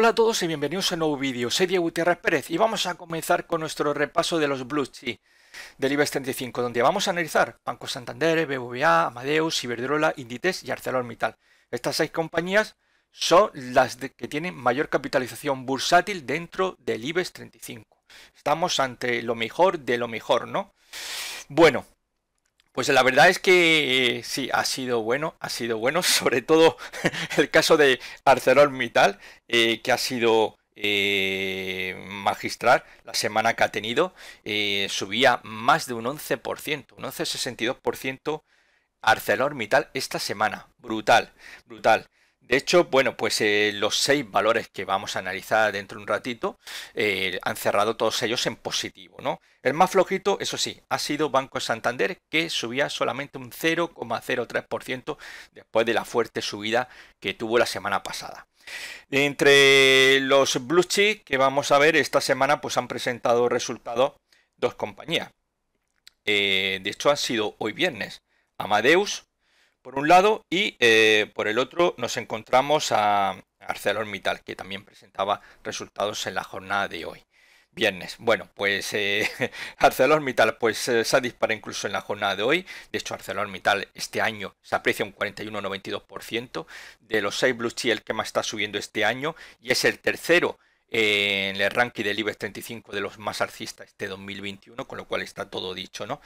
Hola a todos y bienvenidos a un nuevo vídeo. Soy Diego Gutiérrez Pérez y vamos a comenzar con nuestro repaso de los Blue Chi del IBEX 35, donde vamos a analizar Banco Santander, BBVA, Amadeus, Iberdrola, Inditex y ArcelorMittal. Estas seis compañías son las que tienen mayor capitalización bursátil dentro del IBEX 35. Estamos ante lo mejor de lo mejor, ¿no? Bueno, pues la verdad es que eh, sí, ha sido bueno, ha sido bueno, sobre todo el caso de ArcelorMittal, eh, que ha sido eh, magistral la semana que ha tenido, eh, subía más de un 11%, un 11,62% ArcelorMittal esta semana, brutal, brutal. De hecho, bueno, pues eh, los seis valores que vamos a analizar dentro de un ratito eh, han cerrado todos ellos en positivo, ¿no? El más flojito, eso sí, ha sido Banco Santander, que subía solamente un 0,03% después de la fuerte subida que tuvo la semana pasada. Entre los blue chips que vamos a ver esta semana, pues han presentado resultados dos compañías. Eh, de hecho, han sido hoy viernes Amadeus, por un lado, y eh, por el otro nos encontramos a ArcelorMittal, que también presentaba resultados en la jornada de hoy. Viernes. Bueno, pues eh, ArcelorMittal pues, eh, se ha disparado incluso en la jornada de hoy. De hecho, ArcelorMittal este año se aprecia un 41,92%. De los 6 Blue Chi, que más está subiendo este año y es el tercero en el ranking del IBEX 35 de los más alcistas de este 2021, con lo cual está todo dicho, ¿no?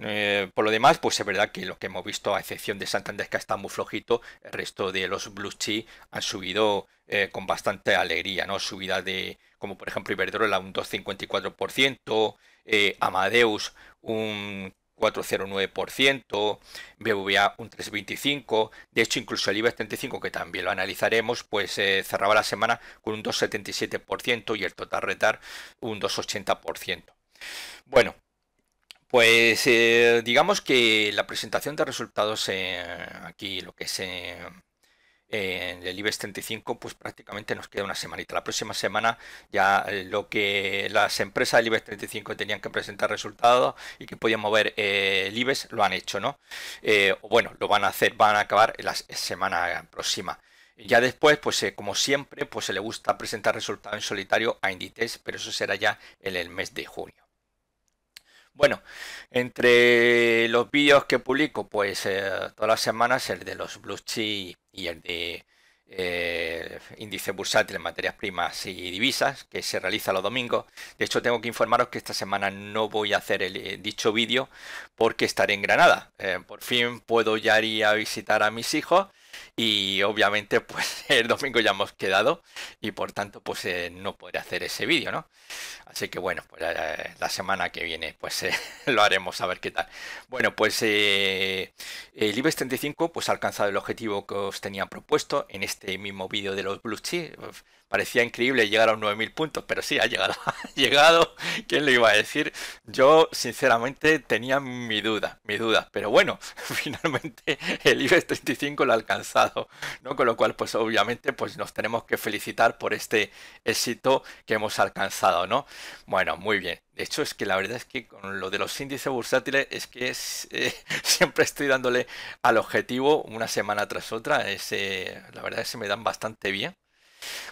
Eh, por lo demás, pues es verdad que lo que hemos visto, a excepción de Santander, que está muy flojito, el resto de los Blue Chip han subido eh, con bastante alegría, ¿no? subida de, como por ejemplo Iberdrola, un 2,54%, eh, Amadeus un 4,09%, BBVA un 3,25%, de hecho incluso el IBEX 35, que también lo analizaremos, pues eh, cerraba la semana con un 2,77% y el total retar un 2,80%. Bueno, pues eh, digamos que la presentación de resultados eh, aquí, lo que se en el IBEX 35 pues prácticamente nos queda una semanita. La próxima semana ya eh, lo que las empresas del IBEX 35 tenían que presentar resultados y que podían mover eh, el IBEX lo han hecho, ¿no? Eh, bueno, lo van a hacer, van a acabar la semana próxima. Ya después, pues como siempre, pues se le gusta presentar resultados en solitario a Inditex, pero eso será ya en el mes de junio. Bueno, entre los vídeos que publico, pues eh, todas las semanas el de los Blue Chi y el de eh, índice bursátil en materias primas y divisas, que se realiza los domingos. De hecho, tengo que informaros que esta semana no voy a hacer el, eh, dicho vídeo porque estaré en Granada. por fin puedo ya ir a visitar a mis hijos y obviamente pues el domingo ya hemos quedado y por tanto pues eh, no podré hacer ese vídeo, ¿no? Así que bueno, pues eh, la semana que viene pues eh, lo haremos a ver qué tal. Bueno, pues el IBEX 35 pues ha alcanzado el objetivo que os tenía propuesto en este mismo vídeo de los blue chips parecía increíble llegar a los 9.000 puntos, pero sí, ha llegado, ha llegado, ¿quién le iba a decir? Yo sinceramente tenía mi duda, mi duda, pero bueno, finalmente el IBEX 35 lo ha alcanzado, ¿no? Con lo cual, pues obviamente, pues nos tenemos que felicitar por este éxito que hemos alcanzado, ¿no? Bueno, muy bien. De hecho, es que la verdad es que con lo de los índices bursátiles es que eh, siempre estoy dándole al objetivo una semana tras otra. la verdad es que se me dan bastante bien.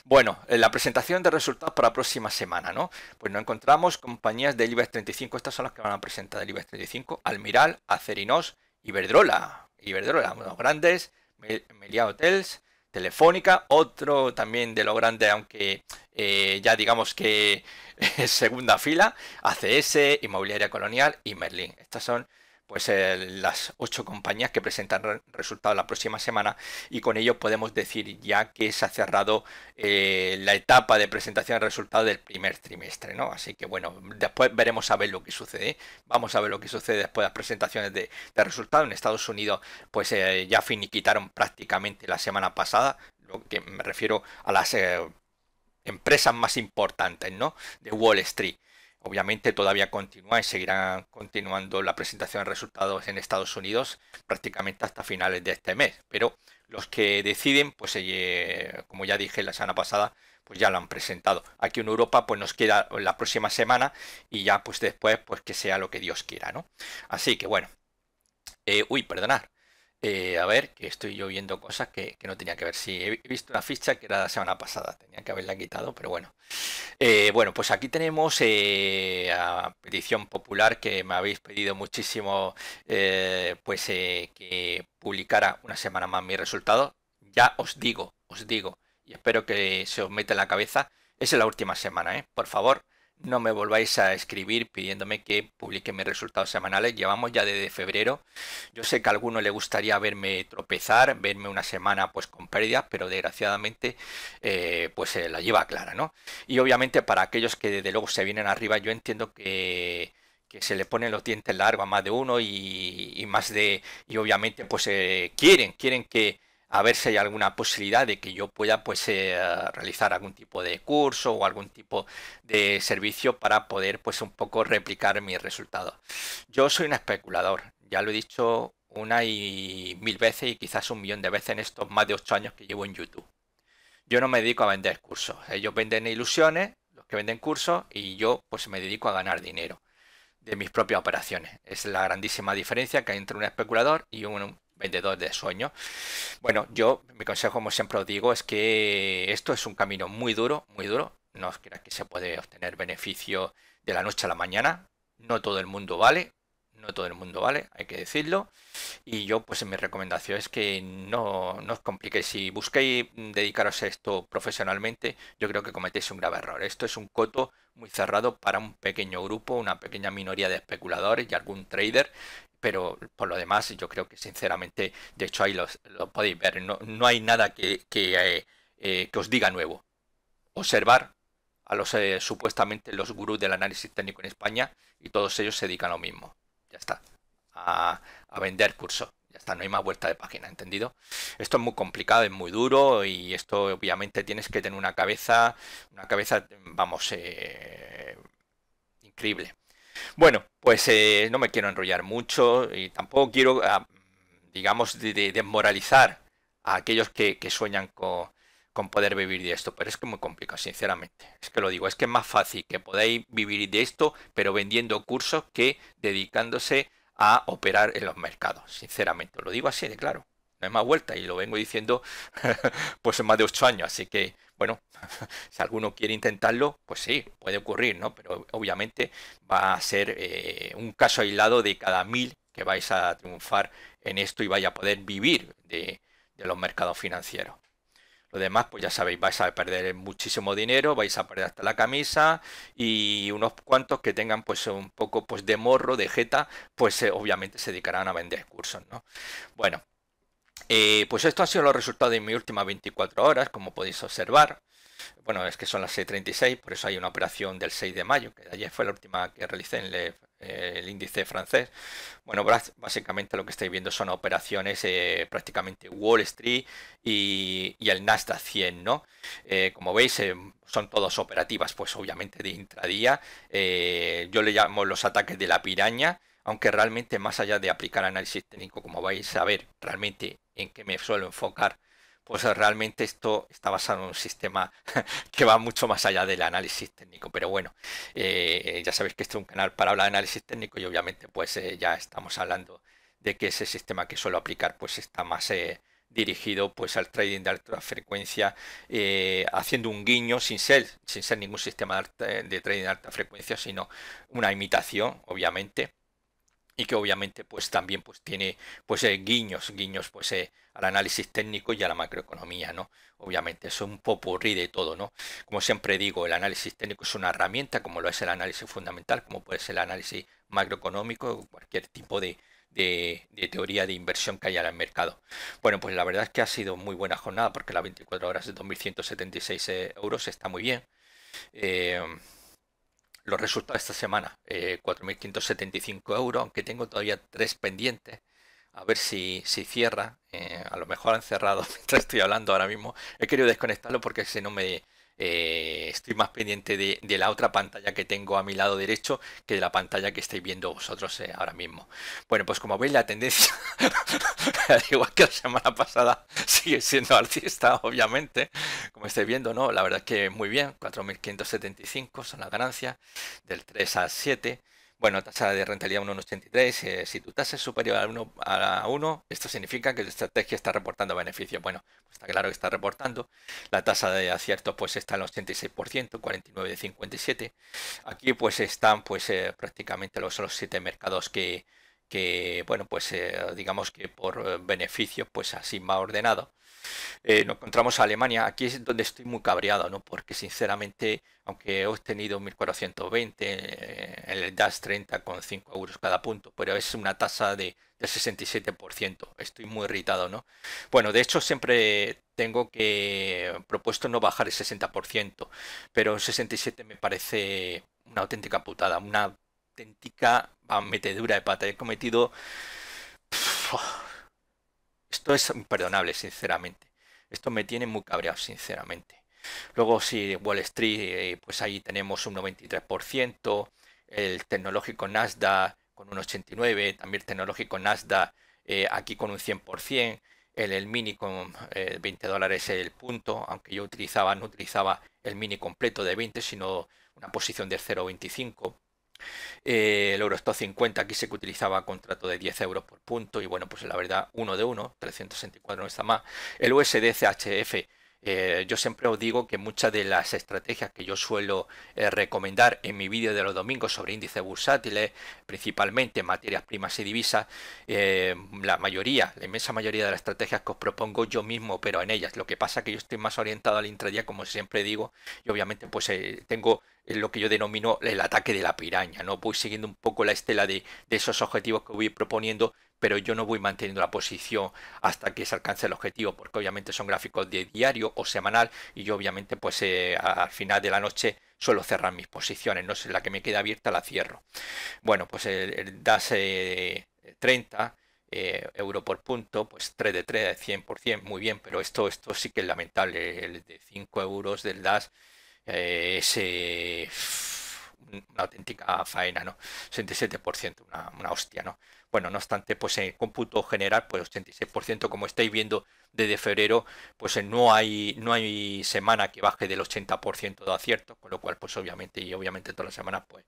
Bueno, eh, la presentación de resultados para la próxima semana, ¿no? Pues nos encontramos compañías del IBEX 35, estas son las que van a presentar el IBEX 35, Almiral, Acerinos, Iberdrola, Iberdrola, los grandes, Melia Hotels, Telefónica, otro también de lo grande, aunque eh, ya digamos que es segunda fila, ACS, Inmobiliaria Colonial y Merlin. Estas son pues eh, las ocho compañías que presentan resultados la próxima semana y con ello podemos decir ya que se ha cerrado eh, la etapa de presentación de resultados del primer trimestre, ¿no? Así que bueno, después veremos a ver lo que sucede. ¿eh? Vamos a ver lo que sucede después de las presentaciones de, de resultados. En Estados Unidos pues ya finiquitaron prácticamente la semana pasada, lo que me refiero a las empresas más importantes, ¿no? De Wall Street. Obviamente todavía continúa y seguirán continuando la presentación de resultados en Estados Unidos prácticamente hasta finales de este mes. Pero los que deciden, pues eh, como ya dije la semana pasada, pues ya lo han presentado. Aquí en Europa pues nos queda la próxima semana y ya pues después pues que sea lo que Dios quiera, ¿no? Así que bueno. Eh, uy, perdonad. Eh, a ver, que estoy yo viendo cosas que, no tenía que ver. Sí, he, visto una ficha que era la semana pasada, tenía que haberla quitado, pero bueno. Eh, bueno, pues aquí tenemos eh, a petición popular que me habéis pedido muchísimo, pues que publicara una semana más mi resultado. Ya os digo, os digo, y espero que se os meta en la cabeza, es la última semana, ¿eh? Por favor, no me volváis a escribir pidiéndome que publique mis resultados semanales. Llevamos ya desde febrero. Yo sé que a alguno le gustaría verme tropezar, verme una semana pues con pérdidas, pero desgraciadamente eh, pues se la lleva clara, ¿no? Y obviamente para aquellos que desde luego se vienen arriba, yo entiendo que se le ponen los dientes largos a más de uno y, y más de y obviamente pues eh, quieren quieren que, a ver si hay alguna posibilidad de que yo pueda pues eh, realizar algún tipo de curso o algún tipo de servicio para poder pues un poco replicar mis resultados. Yo soy un especulador, ya lo he dicho una y mil veces y quizás un millón de veces en estos más de ocho años que llevo en YouTube. Yo no me dedico a vender cursos, ellos venden ilusiones, los que venden cursos y yo pues me dedico a ganar dinero de mis propias operaciones. Es la grandísima diferencia que hay entre un especulador y un vendedor de sueño Bueno, yo, mi consejo, como siempre os digo, es que esto es un camino muy duro, muy duro. No os creáis que se puede obtener beneficio de la noche a la mañana. No todo el mundo vale, no todo el mundo vale, hay que decirlo. Y yo, pues mi recomendación es que no, no os compliquéis. Si busquéis mm, dedicaros a esto profesionalmente, yo creo que cometéis un grave error. Esto es un coto muy cerrado para un pequeño grupo, una pequeña minoría de especuladores y algún trader. Pero por lo demás, yo creo que sinceramente, de hecho ahí lo podéis ver, no, hay nada que, eh, que, os diga nuevo. Observar a los eh, supuestamente los gurús del análisis técnico en España y todos ellos se dedican a lo mismo. Ya está a, vender cursos. Ya está, no hay más vuelta de página, ¿entendido? Esto es muy complicado, es muy duro y esto obviamente tienes que tener una cabeza, una cabeza, vamos, eh, increíble. Bueno, pues eh, no me quiero enrollar mucho y tampoco quiero, ah, digamos, desmoralizar a aquellos que, que sueñan con, con poder vivir de esto, pero es que es muy complicado, sinceramente. Es que lo digo, es que es más fácil que podáis vivir de esto, pero vendiendo cursos que dedicándose a operar en los mercados, sinceramente. Lo digo así de claro. No hay más vuelta y lo vengo diciendo pues en más de ocho años. Así que, bueno, si alguno quiere intentarlo, pues sí, puede ocurrir, ¿no? Pero obviamente va a ser eh, un caso aislado de cada mil que vais a triunfar en esto y vais a poder vivir de los mercados financieros. Lo demás, pues ya sabéis, vais a perder muchísimo dinero, vais a perder hasta la camisa y unos cuantos que tengan pues un poco pues de morro, de jeta, pues eh, obviamente se dedicarán a vender cursos, ¿no? Bueno, eh, pues esto ha sido los resultados de mi última 24 horas, como podéis observar. Bueno, es que son las 6.36, por eso hay una operación del 6 de mayo, que ayer fue la última que realicé en, eh, el índice francés. Bueno, básicamente lo que estáis viendo son operaciones eh, prácticamente Wall Street y, el Nasdaq 100, ¿no? Eh, como veis, son todas operativas, pues obviamente de intradía. yo le llamo los ataques de la piraña, aunque realmente más allá de aplicar análisis técnico, como vais a ver realmente en qué me suelo enfocar pues realmente esto está basado en un sistema que va mucho más allá del análisis técnico. Pero bueno, eh, ya sabéis que este es un canal para hablar de análisis técnico y obviamente pues eh, ya estamos hablando de que ese sistema que suelo aplicar pues está más eh, dirigido pues al trading de alta frecuencia, haciendo un guiño sin ser, sin ser ningún sistema de trading de alta frecuencia, sino una imitación, obviamente y que obviamente pues también pues tiene pues eh, guiños guiños pues eh, al análisis técnico y a la macroeconomía no obviamente es un popurrí de todo no como siempre digo el análisis técnico es una herramienta como lo es el análisis fundamental como puede ser el análisis macroeconómico cualquier tipo de, teoría de inversión que haya en el mercado. Bueno, pues la verdad es que ha sido muy buena jornada porque las 24 horas de 2.176 eh, euros está muy bien. Eh, los resultados de esta semana. 4.575 eh, euros, aunque tengo todavía tres pendientes. A ver si, si cierra. Eh, a lo mejor han cerrado mientras estoy hablando ahora mismo. He querido desconectarlo porque si no me, eh, estoy más pendiente de, la otra pantalla que tengo a mi lado derecho que de la pantalla que estáis viendo vosotros eh, ahora mismo. Bueno, pues como veis la tendencia, al igual que la semana pasada, sigue siendo artista obviamente, como estáis viendo, ¿no? La verdad es que muy bien, 4.575 son las ganancias, del 3 al 7. Bueno, tasa de rentabilidad 1,83. Eh, si tu tasa es superior a 1, a 1, esto significa que tu estrategia está reportando beneficios. Bueno, está claro que está reportando. La tasa de aciertos pues está en el 86%, 49 57. Aquí pues están pues eh, prácticamente los, 7 siete mercados que, que bueno, pues eh, digamos que por beneficios pues así más ordenado eh, nos encontramos a Alemania. Aquí es donde estoy muy cabreado, ¿no? Porque sinceramente, aunque he obtenido 1420 en eh, el DAS 30 con 5 euros cada punto, pero es una tasa de, del 67%. Estoy muy irritado, ¿no? Bueno, de hecho siempre tengo que propuesto no bajar el 60%, pero 67 me parece una auténtica putada, una auténtica metedura de pata. He cometido... Esto es imperdonable, sinceramente. Esto me tiene muy cabreado, sinceramente. Luego, si Wall Street, eh, pues ahí tenemos un 93%, el tecnológico Nasdaq con un 89%, también el tecnológico Nasdaq eh, aquí con un 100%, el, el mini con 20 eh, dólares el punto, aunque yo utilizaba, no utilizaba el mini completo de 20, sino una posición de 0,25. Eh, el Eurostop 50 aquí sé que utilizaba contrato de 10 euros por punto y bueno, pues la verdad, uno de uno, 364 no está más. El USD eh, yo siempre os digo que muchas de las estrategias que yo suelo eh, recomendar en mi vídeo de los domingos sobre índices bursátiles, principalmente en materias primas y divisas, eh, la mayoría, la inmensa mayoría de las estrategias que os propongo yo mismo, pero en ellas. Lo que pasa es que yo estoy más orientado al intradía, como siempre digo, y obviamente pues tengo lo que yo denomino el ataque de la piraña, ¿no? Voy siguiendo un poco la estela de, de esos objetivos que voy proponiendo pero yo no voy manteniendo la posición hasta que se alcance el objetivo, porque obviamente son gráficos de diario o semanal y yo obviamente pues eh, al final de la noche suelo cerrar mis posiciones, no sé, la que me queda abierta la cierro. Bueno, pues eh, el, DAS 30 eh, euro por punto, pues 3 de 3, 100%, muy bien, pero esto, esto sí que es lamentable, el de 5 euros del DAS es una auténtica faena, ¿no? 67%, una, una hostia, ¿no? Bueno, no obstante, pues en cómputo general, pues 86%, como estáis viendo desde febrero, pues eh, no hay, no hay semana que baje del 80% de acierto, con lo cual, pues obviamente, y obviamente todas las semanas, pues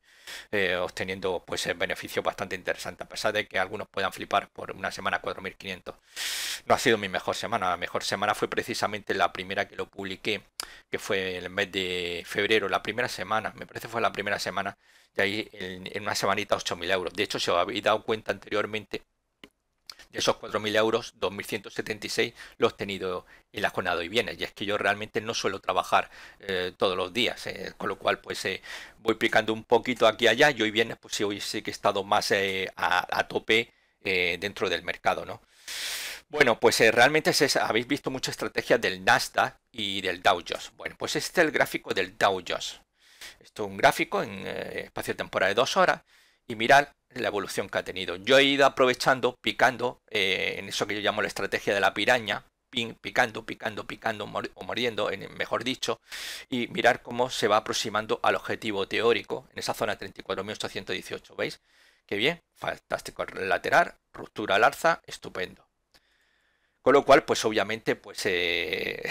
eh, obteniendo pues el eh, beneficio bastante interesante, a pesar de que algunos puedan flipar por una semana 4.500. No ha sido mi mejor semana, la mejor semana fue precisamente la primera que lo publiqué, que fue el mes de febrero, la primera semana, me parece fue la primera semana de ahí en, una semanita 8.000 euros. De hecho, si os habéis dado cuenta anteriormente, de esos 4.000 euros, 2.176 los he tenido en la jornada y hoy bienes. Y es que yo realmente no suelo trabajar eh, todos los días, eh, con lo cual pues eh, voy picando un poquito aquí y allá. Y hoy viernes, pues sí, hoy sí que he estado más a, tope dentro del mercado, ¿no? Bueno, pues realmente habéis visto muchas estrategias del Nasdaq y del Dow Jones. Bueno, pues este es el gráfico del Dow Jones. Esto es un gráfico en eh, espacio temporal de dos horas y mirar la evolución que ha tenido. Yo he ido aprovechando, picando, eh, en eso que yo llamo la estrategia de la piraña, picando, picando, picando o muriendo, en, mejor dicho, y mirar cómo se va aproximando al objetivo teórico en esa zona 34.818, ¿veis? Qué bien, fantástico lateral, ruptura al alza, estupendo. Con lo cual, pues obviamente, pues eh,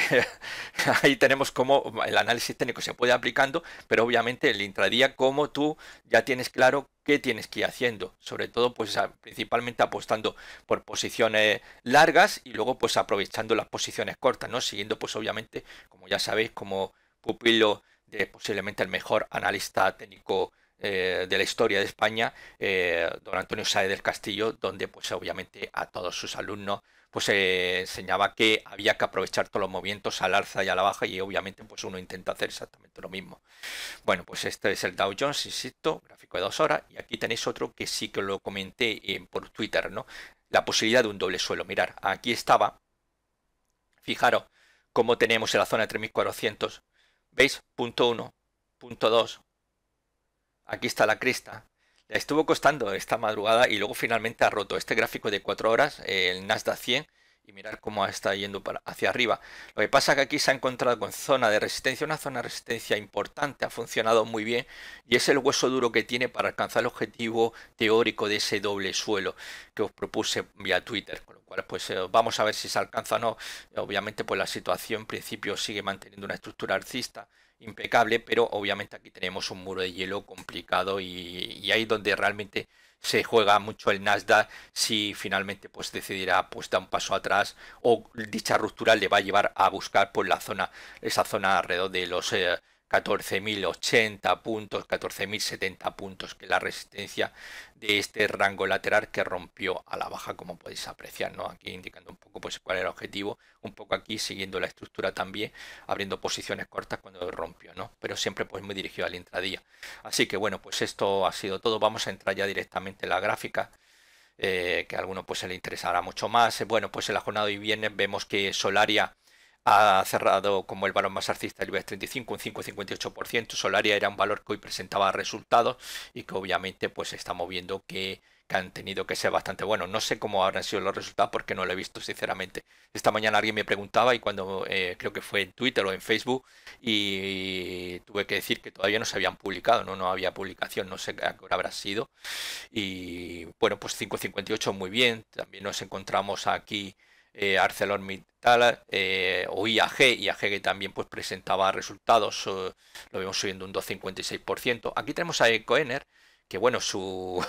ahí tenemos cómo el análisis técnico se puede aplicando, pero obviamente el intradía, como tú ya tienes claro qué tienes que ir haciendo, sobre todo pues principalmente apostando por posiciones largas y luego pues aprovechando las posiciones cortas, ¿no? Siguiendo pues obviamente, como ya sabéis, como pupilo de posiblemente el mejor analista técnico eh, de la historia de España, eh, don Antonio Saez del Castillo, donde pues obviamente a todos sus alumnos pues eh, enseñaba que había que aprovechar todos los movimientos al alza y a la baja y obviamente pues uno intenta hacer exactamente lo mismo. Bueno, pues este es el Dow Jones, insisto, gráfico de dos horas y aquí tenéis otro que sí que lo comenté eh, por Twitter, ¿no? La posibilidad de un doble suelo. Mirar, aquí estaba, fijaros cómo tenemos en la zona de 3400, ¿veis? Punto 1, punto 2, aquí está la cresta, estuvo costando esta madrugada y luego finalmente ha roto este gráfico de 4 horas, el Nasdaq 100, y mirar cómo está yendo hacia arriba. Lo que pasa es que aquí se ha encontrado con zona de resistencia, una zona de resistencia importante, ha funcionado muy bien y es el hueso duro que tiene para alcanzar el objetivo teórico de ese doble suelo que os propuse vía Twitter, con lo cual pues eh, vamos a ver si se alcanza o no. Obviamente pues la situación en principio sigue manteniendo una estructura alcista impecable, pero obviamente aquí tenemos un muro de hielo complicado y, y ahí donde realmente se juega mucho el Nasdaq si finalmente pues decidirá pues dar un paso atrás o dicha ruptura le va a llevar a buscar por pues, la zona esa zona alrededor de los eh, 14.080 puntos, 14.070 puntos, que la resistencia de este rango lateral que rompió a la baja, como podéis apreciar, ¿no? Aquí indicando un poco pues, cuál era el objetivo, un poco aquí siguiendo la estructura también, abriendo posiciones cortas cuando rompió, ¿no? Pero siempre pues muy dirigido al intradía. Así que bueno, pues esto ha sido todo. Vamos a entrar ya directamente en la gráfica. Eh, que a alguno pues se le interesará mucho más. Bueno, pues en la jornada de hoy viernes vemos que Solaria ha cerrado como el valor más alcista del IBEX 35 un 5,58%. Solaria era un valor que hoy presentaba resultados y que obviamente pues estamos viendo que, han tenido que ser bastante buenos. No sé cómo habrán sido los resultados porque no lo he visto sinceramente. Esta mañana alguien me preguntaba y cuando eh, creo que fue en Twitter o en Facebook y tuve que decir que todavía no se habían publicado, no, no había publicación, no sé a qué hora habrá sido. Y bueno, pues 5.58 muy bien. También nos encontramos aquí eh, ArcelorMittal eh, o IAG, IAG que también pues, presentaba resultados, eh, lo vemos subiendo un 2,56%. Aquí tenemos a Ecoener, que bueno, su,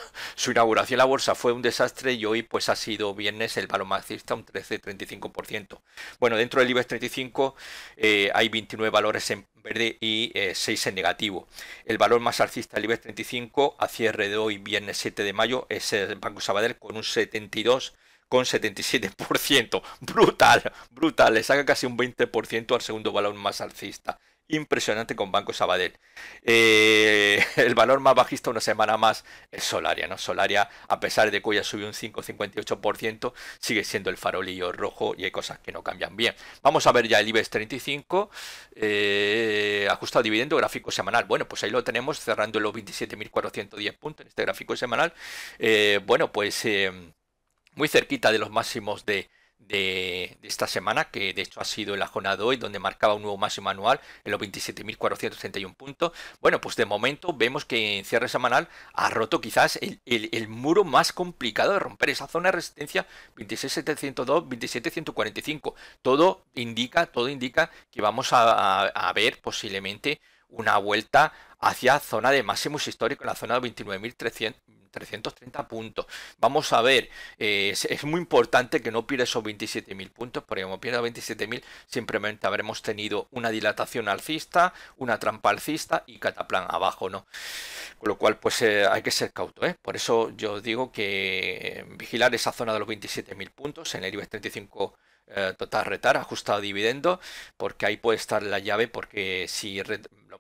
inauguración en la bolsa fue un desastre y hoy pues ha sido viernes el valor alcista, un 13,35%. Bueno, dentro del IBEX 35 eh, hay 29 valores en verde y 6 en negativo. El valor más alcista del IBEX 35 a cierre de hoy, viernes 7 de mayo, es el Banco Sabadell con un 72% con 77%. Brutal, brutal. Le saca casi un 20% al segundo balón más alcista. Impresionante con Banco Sabadell. Eh, el valor más bajista una semana más es Solaria, ¿no? Solaria, a pesar de que hoy subió un 5,58%, sigue siendo el farolillo rojo y hay cosas que no cambian bien. Vamos a ver ya el IBEX 35, eh, ajustado dividendo, gráfico semanal. Bueno, pues ahí lo tenemos cerrando los 27.410 puntos en este gráfico semanal. Eh, bueno, pues muy cerquita de los máximos de, esta semana, que de hecho ha sido en la jornada de hoy, donde marcaba un nuevo máximo anual en los 27.431 puntos. Bueno, pues de momento vemos que en cierre semanal ha roto quizás el, muro más complicado de romper, esa zona de resistencia 26.702, 27.145. Todo indica, todo indica que vamos a, ver posiblemente una vuelta hacia zona de máximos históricos, en la zona de 29.300 330 puntos. Vamos a ver, eh, es, muy importante que no pierda esos 27.000 puntos, porque como pierda 27.000, simplemente habremos tenido una dilatación alcista, una trampa alcista y cataplan abajo, ¿no? Con lo cual, pues eh, hay que ser cauto, ¿eh? Por eso yo digo que eh, vigilar esa zona de los 27.000 puntos en el IBEX 35 total retar ajustado dividendo porque ahí puede estar la llave porque si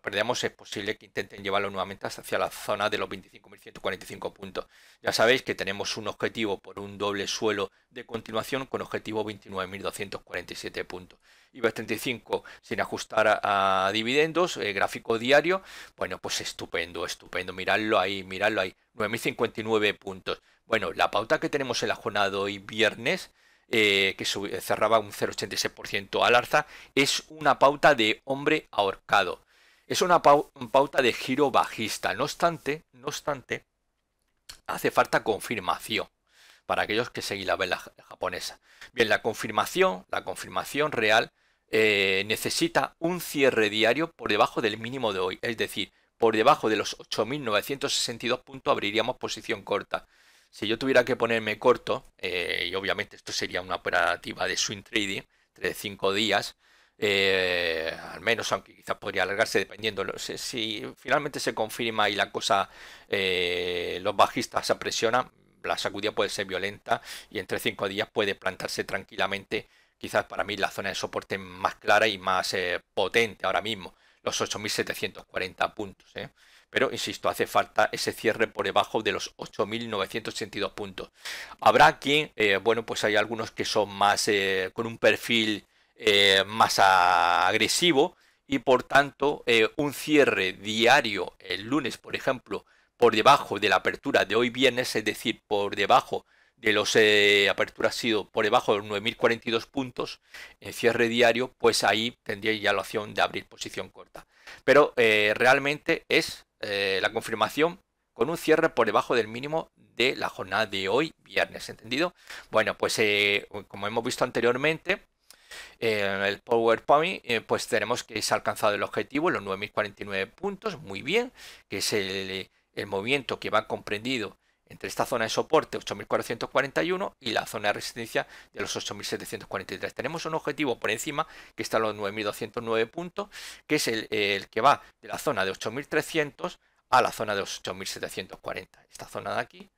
perdemos, es posible que intenten llevarlo nuevamente hacia la zona de los 25.145 puntos. Ya sabéis que tenemos un objetivo por un doble suelo de continuación con objetivo 29.247 puntos. y 35 sin ajustar a, dividendos, eh, gráfico diario, bueno, pues estupendo, estupendo, miradlo ahí, miradlo ahí, 9.059 puntos. Bueno, la pauta que tenemos en la jornada hoy viernes, eh, que cerraba un 0,86% al alza, es una pauta de hombre ahorcado. Es una pauta de giro bajista. No obstante, no obstante, hace falta confirmación para aquellos que seguís la vela japonesa. Bien, la confirmación, la confirmación real eh, necesita un cierre diario por debajo del mínimo de hoy, es decir, por debajo de los 8.962 puntos abriríamos posición corta. Si yo tuviera que ponerme corto, eh, y obviamente esto sería una operativa de swing trading, de 5 días, eh, al menos, aunque quizás podría alargarse dependiendo. Si, si finalmente se confirma y la cosa, eh, los bajistas se presionan, la sacudida puede ser violenta y entre cinco días puede plantarse tranquilamente, quizás para mí, la zona de soporte más clara y más eh, potente ahora mismo, los 8.740 puntos. Pero, insisto, hace falta ese cierre por debajo de los 8.982 puntos. Habrá aquí, bueno, pues hay algunos que son más con un perfil eh, más agresivo y por tanto eh, un cierre diario el lunes, por ejemplo, por debajo de la apertura de hoy viernes, es decir, por debajo de los eh, aperturas ha sido por debajo de los 9.042 puntos en cierre diario, pues ahí tendría ya la opción de abrir posición corta. Pero realmente es la confirmación con un cierre por debajo del mínimo de la jornada de hoy, viernes, ¿entendido? Bueno, pues como hemos visto anteriormente, el PowerPoint, eh, pues tenemos que se ha alcanzado el objetivo, los 9.049 puntos, muy bien, que es el, movimiento que va comprendido entre esta zona de soporte 8.441 y la zona de resistencia de los 8.743. Tenemos un objetivo por encima que está en los 9.209 puntos, que es el, que va de la zona de 8.300 a la zona de los 8.740. Esta zona de aquí,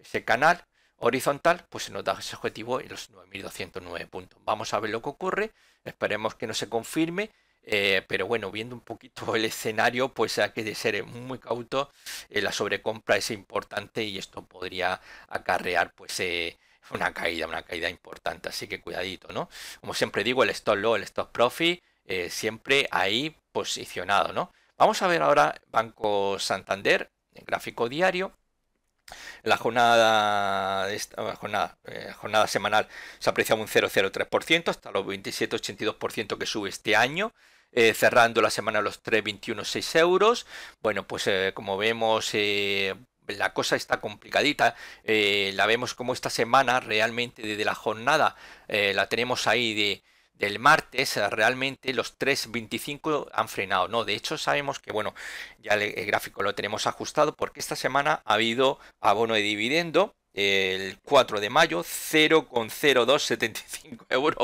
ese canal, horizontal, pues se nos da ese objetivo en los 9.209 puntos. Vamos a ver lo que ocurre, esperemos que no se confirme, eh, pero bueno, viendo un poquito el escenario, pues hay que ser muy cauto, la sobrecompra es importante y esto podría acarrear pues... Eh, una caída, una caída importante, así que cuidadito, ¿no? Como siempre digo, el stop low, el stop profit, eh, siempre ahí posicionado, ¿no? Vamos a ver ahora Banco Santander, en gráfico diario, la jornada, esta, eh, jornada, semanal se aprecia un 0,03%, hasta los 27,82% que sube este año. Eh, cerrando la semana a los 3,21,6 euros. Bueno, pues eh, como vemos, la cosa está complicadita. la vemos como esta semana realmente desde la jornada la tenemos ahí de del martes eh, realmente los 3.25 han frenado, ¿no? De hecho sabemos que, bueno, ya el, gráfico lo tenemos ajustado porque esta semana ha habido abono de dividendo el 4 de mayo, 0,0275 euros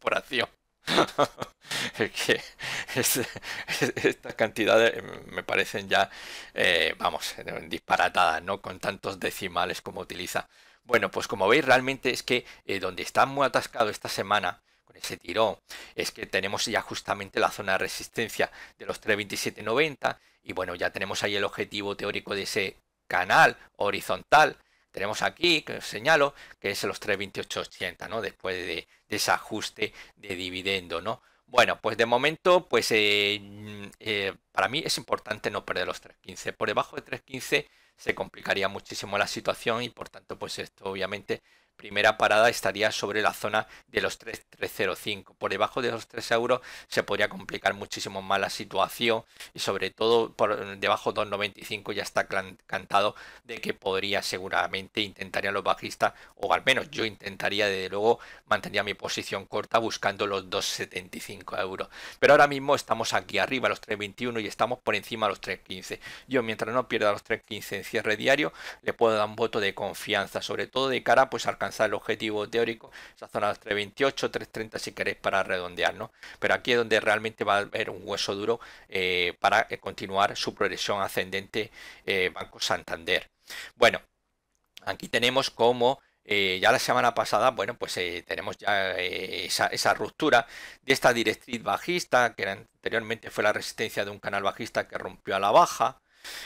por acción. es que estas cantidades me parecen ya, eh, vamos, disparatadas, ¿no? Con tantos decimales como utiliza. Bueno, pues como veis, realmente es que eh, donde está muy atascado esta semana se tiró Es que tenemos ya justamente la zona de resistencia de los 327.90 y bueno, ya tenemos ahí el objetivo teórico de ese canal horizontal. Tenemos aquí, que señalo, que es los 328.80, ¿no? Después de, desajuste ese ajuste de dividendo, ¿no? Bueno, pues de momento, pues eh, mm, eh, para mí es importante no perder los 3.15. Por debajo de 3.15 se complicaría muchísimo la situación y por tanto, pues esto obviamente primera parada estaría sobre la zona de los 3.305. Por debajo de los 3 euros se podría complicar muchísimo más la situación y sobre todo por debajo de 2.95 ya está cantado de que podría seguramente intentarían los bajistas o al menos yo intentaría desde luego mantener mi posición corta buscando los 2.75 euros. Pero ahora mismo estamos aquí arriba los 3.21 y estamos por encima de los 3.15. Yo mientras no pierda los 3.15 en cierre diario le puedo dar un voto de confianza sobre todo de cara pues a el objetivo teórico, esa zona de 328, 330 si queréis para redondear, ¿no? Pero aquí es donde realmente va a haber un hueso duro eh, para eh, continuar su progresión ascendente eh, Banco Santander. Bueno, aquí tenemos como... ya la semana pasada, bueno, pues tenemos ya esa, ruptura de esta directriz bajista, que anteriormente fue la resistencia de un canal bajista que rompió a la baja,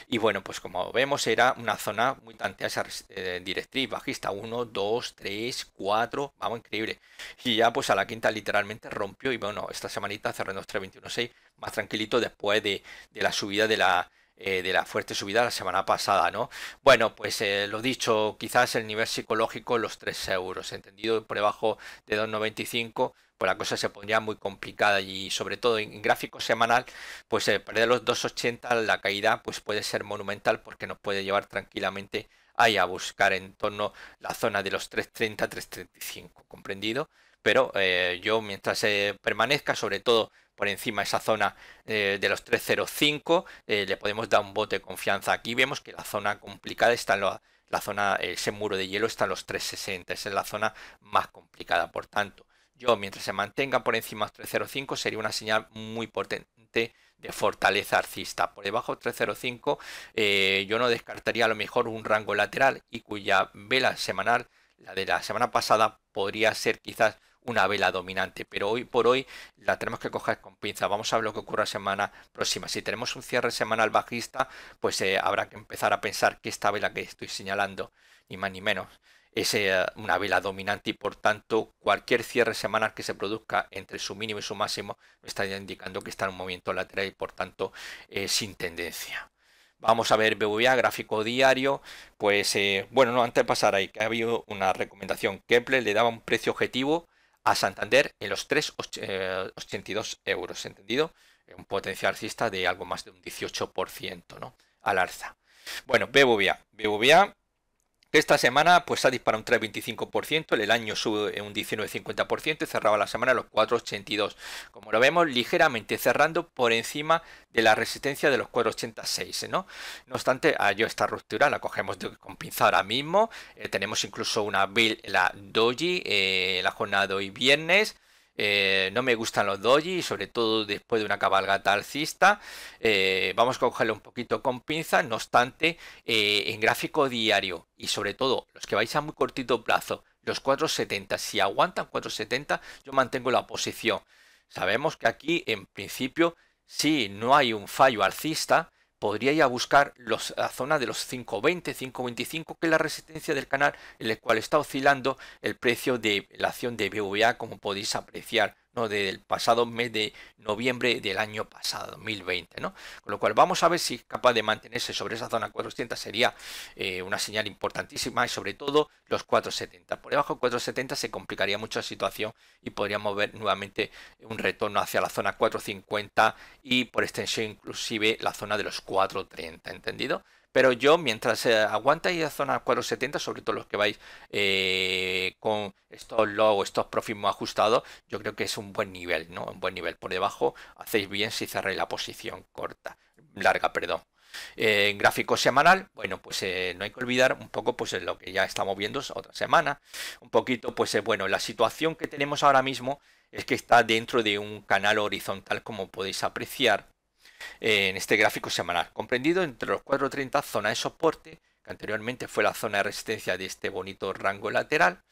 y bueno, pues como vemos, era una zona muy tanteada esa eh, directriz bajista. 1, 2, 3, 4, vamos, increíble. Y ya pues a la quinta literalmente rompió y bueno, esta semanita cerrando 3.21.6 más tranquilito después de, de la subida de la, eh, de la fuerte subida la semana pasada, ¿no? Bueno, pues eh, lo dicho, quizás el nivel psicológico los 3 euros, entendido por debajo de 2,95 pues la cosa se pondría muy complicada y sobre todo en gráfico semanal, pues perder los 2.80 la caída pues puede ser monumental porque nos puede llevar tranquilamente ahí a buscar en torno la zona de los 3.30, 3.35, comprendido. Pero eh, yo mientras eh, permanezca, sobre todo por encima de esa zona eh, de los 3.05, le podemos dar un bote de confianza. Aquí vemos que la zona complicada está en la, zona, ese muro de hielo está en los 3.60, esa es la zona más complicada. Por tanto, yo, mientras se mantenga por encima de 305, sería una señal muy potente de fortaleza alcista. Por debajo de 305, eh, yo no descartaría a lo mejor un rango lateral y cuya vela semanal, la de la semana pasada, podría ser quizás una vela dominante, pero hoy por hoy la tenemos que coger con pinza. Vamos a ver lo que ocurra semana próxima. Si tenemos un cierre semanal bajista, pues eh, habrá que empezar a pensar que esta vela que estoy señalando, ni más ni menos, es eh, una vela dominante y por tanto cualquier cierre semanal que se produzca entre su mínimo y su máximo estaría indicando que está en un movimiento lateral y por tanto eh, sin tendencia. Vamos a ver BVA, gráfico diario. Pues eh, bueno, antes de pasar ahí, que ha habido una recomendación. Kepler le daba un precio objetivo a Santander en los 3,82 euros, ¿entendido? Un potencial alcista de algo más de un 18%, ¿no? Al alza. Bueno, BBVA. BBVA esta semana pues ha disparado un 3,25%, el año sube un 19,50% y cerraba la semana a los 4,82. Como lo vemos, ligeramente cerrando por encima de la resistencia de los 4,86. ¿no? no obstante, yo esta ruptura la cogemos con pinza ahora mismo. Eh, tenemos incluso una bill, la doji, eh, la jornada de hoy viernes. Eh, no me gustan los doji, sobre todo después de una cabalgata alcista. Eh, vamos a cogerlo un poquito con pinza, no obstante, eh, en gráfico diario y sobre todo los que vais a muy cortito plazo, los 4.70, si aguantan 4.70, yo mantengo la posición. Sabemos que aquí, en principio, si no hay un fallo alcista, podría a buscar los, la zona de los 5.20, 5.25, que es la resistencia del canal en el cual está oscilando el precio de la acción de BVA, como podéis apreciar del pasado mes de noviembre del año pasado, 2020. ¿no? Con lo cual vamos a ver si es capaz de mantenerse sobre esa zona 400, sería eh, una señal importantísima y sobre todo los 470. Por debajo de 470 se complicaría mucho la situación y podríamos ver nuevamente un retorno hacia la zona 450 y por extensión inclusive la zona de los 430, ¿entendido? Pero yo, mientras aguantáis la zona 470, sobre todo los que vais eh, con estos logos estos profis ajustados, yo creo que es un buen nivel, ¿no? Un buen nivel. Por debajo hacéis bien si cerráis la posición corta, larga, perdón. Eh, en gráfico semanal, bueno, pues eh, no hay que olvidar un poco pues lo que ya estamos viendo otra semana, un poquito pues bueno, la situación que tenemos ahora mismo es que está dentro de un canal horizontal como podéis apreciar eh, en este gráfico semanal, comprendido entre los 4.30 zona de soporte, que anteriormente fue la zona de resistencia de este bonito rango lateral,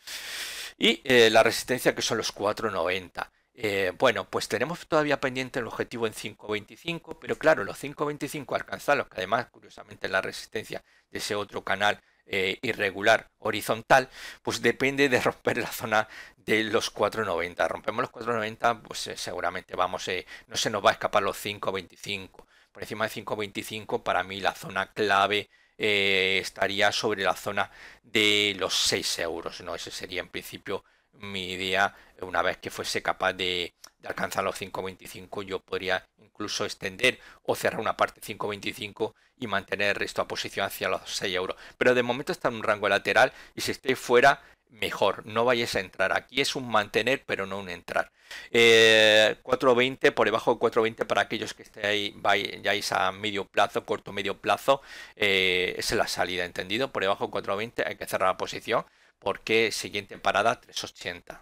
y eh, la resistencia que son los 4.90. Eh, bueno, pues tenemos todavía pendiente el objetivo en 5.25, pero claro, los 5.25 alcanzados, que además, curiosamente, la resistencia de ese otro canal eh, irregular horizontal, pues depende de romper la zona de los 4,90. Rompemos los 4,90, pues eh, seguramente vamos, eh, no se nos va a escapar los 5,25. Por encima de 5,25, para mí la zona clave estaría sobre la zona de los 6 euros. ¿no? Ese sería en principio mi idea una vez que fuese capaz de, alcanzar los 5.25, yo podría incluso extender o cerrar una parte 5.25 y mantener el resto a posición hacia los 6 euros. Pero de momento está en un rango lateral y si estoy fuera, mejor, no vayáis a entrar. Aquí es un mantener, pero no un entrar. 4.20, eh, por debajo de 4.20 para aquellos que estéis, a medio plazo, corto medio plazo, eh, es la salida, ¿entendido? Por debajo de 4.20 hay que cerrar la posición porque siguiente parada 3.80.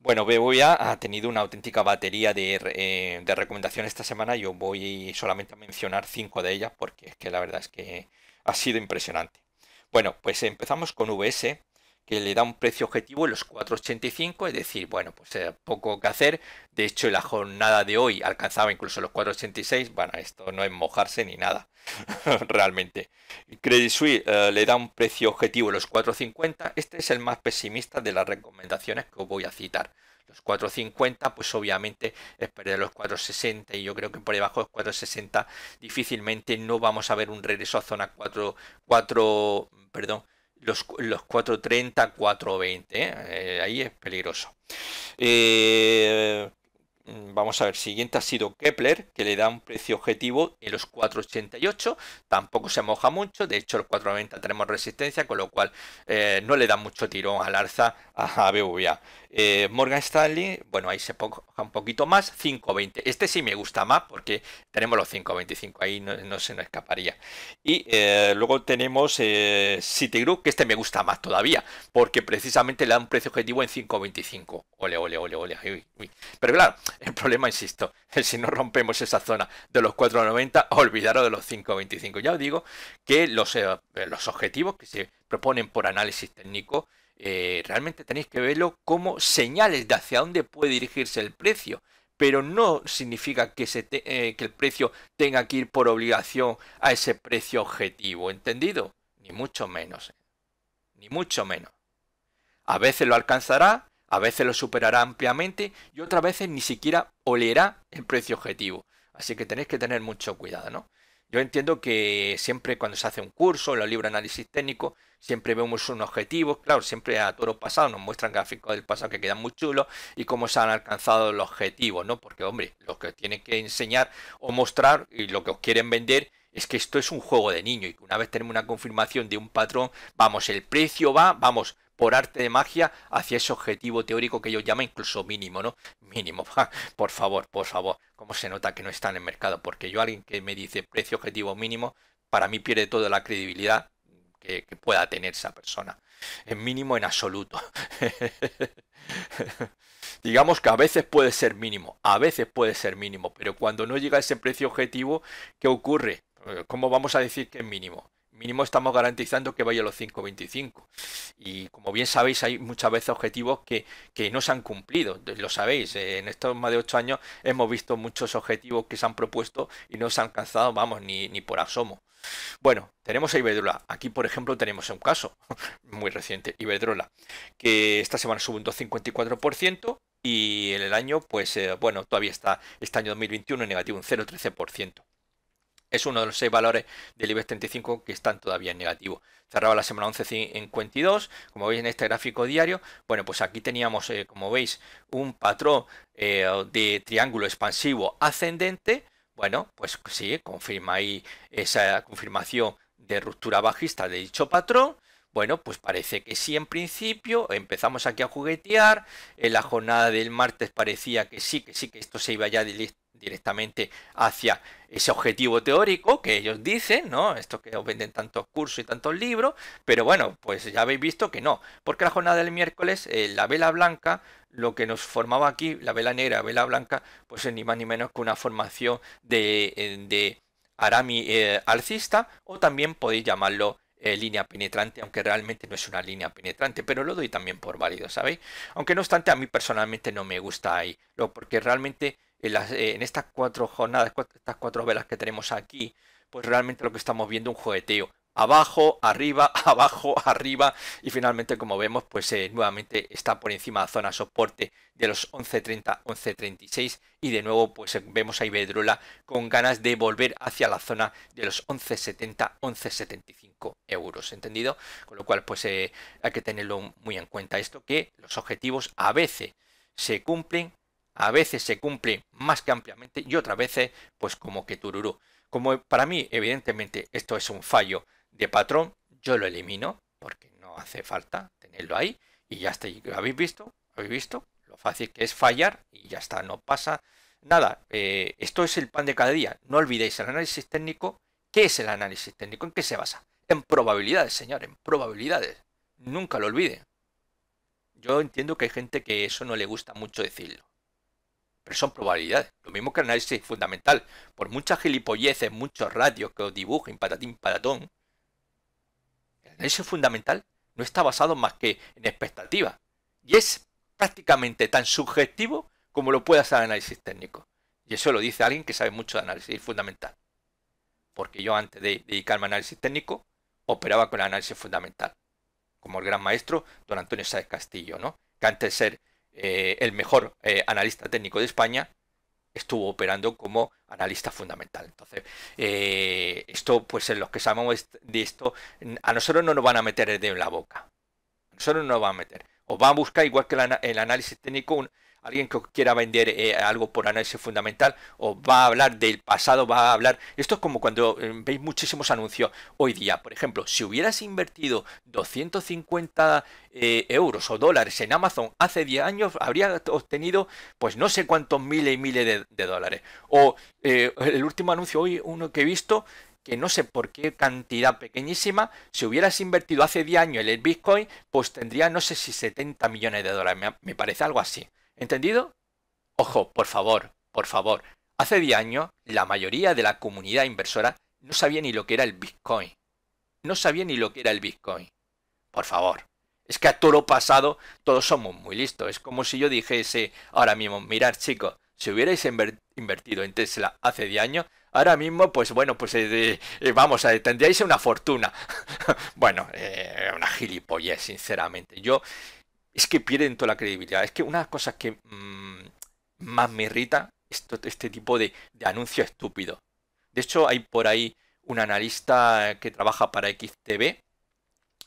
Bueno, BBVA ha tenido una auténtica batería de, eh, de recomendaciones esta semana. Yo voy solamente a mencionar cinco de ellas porque es que la verdad es que ha sido impresionante. Bueno, pues empezamos con VS, que le da un precio objetivo en los 4,85, es decir, bueno, pues eh, poco que hacer. De hecho, la jornada de hoy alcanzaba incluso los 4,86. Bueno, esto no es mojarse ni nada, realmente. Credit Suisse eh, le da un precio objetivo en los 4,50. Este es el más pesimista de las recomendaciones que os voy a citar. Los 4,50, pues obviamente es perder los 4,60 y yo creo que por debajo de los 4,60 difícilmente no vamos a ver un regreso a zona 4, 4 perdón, los, 4.30, 4.20. ¿eh? Eh, ahí es peligroso. Eh, vamos a ver, siguiente ha sido Kepler, que le da un precio objetivo en los 4,88. Tampoco se moja mucho, de hecho, los 4,90 tenemos resistencia, con lo cual no le da mucho tirón al alza a BVA. Eh, Morgan Stanley, bueno, ahí se ponga un poquito más, 5.20. Este sí me gusta más porque tenemos los 5.25, ahí no, se nos escaparía. Y eh, luego tenemos eh, Citigroup, que este me gusta más todavía, porque precisamente le da un precio objetivo en 5.25. Ole, ole, ole, ole. Pero claro, el problema, insisto, es si no rompemos esa zona de los 4.90, olvidaros de los 5.25. Ya os digo que los, los objetivos que se proponen por análisis técnico, eh, realmente tenéis que verlo como señales de hacia dónde puede dirigirse el precio. Pero no significa que, eh, que el precio tenga que ir por obligación a ese precio objetivo, ¿entendido? Ni mucho menos. ¿eh? Ni mucho menos. A veces lo alcanzará, a veces lo superará ampliamente y otras veces ni siquiera olerá el precio objetivo. Así que tenéis que tener mucho cuidado, ¿no? Yo entiendo que siempre cuando se hace un curso, los libros de análisis técnico, siempre vemos un objetivo, claro, siempre a toro pasado nos muestran gráficos del pasado que quedan muy chulos y cómo se han alcanzado los objetivos, ¿no? Porque, hombre, lo que tienen que enseñar o mostrar y lo que os quieren vender es que esto es un juego de niño y una vez tenemos una confirmación de un patrón, vamos, el precio va, vamos, por arte de magia hacia ese objetivo teórico que ellos llaman incluso mínimo, ¿no? Mínimo, por favor, por favor, ¿cómo se nota que no está en el mercado? Porque yo alguien que me dice precio objetivo mínimo, para mí pierde toda la credibilidad que, que pueda tener esa persona. Es mínimo en absoluto. Digamos que a veces puede ser mínimo, a veces puede ser mínimo, pero cuando no llega a ese precio objetivo, ¿qué ocurre? Eh, ¿Cómo vamos a decir que es mínimo? Mínimo estamos garantizando que vaya a los 5.25. Y como bien sabéis, hay muchas veces objetivos que, no se han cumplido. Lo sabéis, eh, en estos más de 8 años hemos visto muchos objetivos que se han propuesto y no se han alcanzado, vamos, ni, por asomo. Bueno, tenemos a Iberdrola. Aquí, por ejemplo, tenemos un caso muy reciente, Iberdrola, que esta semana sube un 2,54% y en el año, pues, eh, bueno, todavía está, este año 2021 en negativo un 0,13%. Es uno de los seis valores del IBEX 35 que están todavía en negativo. Cerraba la semana 11 en 22. como veis en este gráfico diario. Bueno, pues aquí teníamos, eh, como veis, un patrón eh, de triángulo expansivo ascendente. Bueno, pues sí, confirma ahí esa confirmación de ruptura bajista de dicho patrón. Bueno, pues parece que sí en principio, empezamos aquí a juguetear, en la jornada del martes parecía que sí, que sí, que esto se iba ya directamente hacia ese objetivo teórico que ellos dicen, ¿no? Esto que os venden tantos cursos y tantos libros, pero bueno, pues ya habéis visto que no, porque la jornada del miércoles, eh, la vela blanca, lo que nos formaba aquí, la vela negra, vela blanca, pues es ni más ni menos que una formación de, eh, de arami eh, alcista, o también podéis llamarlo línea penetrante, aunque realmente no es una línea penetrante, pero lo doy también por válido, ¿sabéis? Aunque no obstante, a mí personalmente no me gusta ahí, porque realmente en, estas cuatro jornadas, estas cuatro velas que tenemos aquí, pues realmente lo que estamos viendo es un jugueteo. Abajo, arriba, abajo, arriba y finalmente como vemos pues eh, nuevamente está por encima de la zona soporte de los 11.30, 11.36 y de nuevo pues eh, vemos a Ivedrola con ganas de volver hacia la zona de los 11.70, 11.75 euros, ¿entendido? Con lo cual pues eh, hay que tenerlo muy en cuenta esto que los objetivos a veces se cumplen a veces se cumple más que ampliamente y otras veces pues como que tururú. Como para mí evidentemente esto es un fallo de patrón, yo lo elimino porque no hace falta tenerlo ahí y ya está. ¿Habéis visto? ¿Habéis visto? Lo fácil que es fallar y ya está, no pasa nada. Eh, esto es el pan de cada día. No olvidéis el análisis técnico. ¿Qué es el análisis técnico? ¿En qué se basa? En probabilidades, señor, en probabilidades. Nunca lo olvide. Yo entiendo que hay gente que eso no le gusta mucho decirlo pero son probabilidades. Lo mismo que el análisis fundamental. Por muchas gilipolleces, muchos radios que os dibujen, patatín, patatón, el análisis fundamental no está basado más que en expectativas. Y es prácticamente tan subjetivo como lo puede hacer el análisis técnico. Y eso lo dice alguien que sabe mucho de análisis fundamental. Porque yo antes de dedicarme a análisis técnico, operaba con el análisis fundamental. Como el gran maestro don Antonio Sáez Castillo, ¿no? Que antes de ser eh, el mejor eh, analista técnico de España, estuvo operando como analista fundamental. Entonces, eh, esto, pues en los que sabemos de esto, a nosotros no nos van a meter el dedo en la boca. A nosotros no nos van a meter. Os van a buscar, igual que el, el análisis técnico, un, alguien que quiera vender eh, algo por análisis fundamental os va a hablar del pasado, va a hablar... Esto es como cuando em, veis muchísimos anuncios hoy día. Por ejemplo, si hubieras invertido 250 eh, euros o dólares en Amazon hace 10 años, habrías obtenido pues no sé cuántos miles y miles de, dólares. O eh, el último anuncio hoy, uno que he visto, que no sé por qué cantidad pequeñísima, si hubieras invertido hace 10 años en el Bitcoin, pues tendría no sé si 70 millones de dólares. me parece algo así. ¿Entendido? Ojo, por favor, por favor. Hace 10 años la mayoría de la comunidad inversora no sabía ni lo que era el Bitcoin. No sabía ni lo que era el Bitcoin. Por favor. Es que a todo pasado todos somos muy listos. Es como si yo dijese ahora mismo, mirad chicos, si hubierais invertido en Tesla hace 10 años, ahora mismo, pues bueno, pues eh, eh, vamos, eh, tendríais una fortuna. bueno, una gilipollez, sinceramente. Yo es que pierden toda la credibilidad. Es que una de las cosas que mm, más me irrita es este tipo de, anuncio anuncios estúpidos. De hecho, hay por ahí un analista que trabaja para XTB,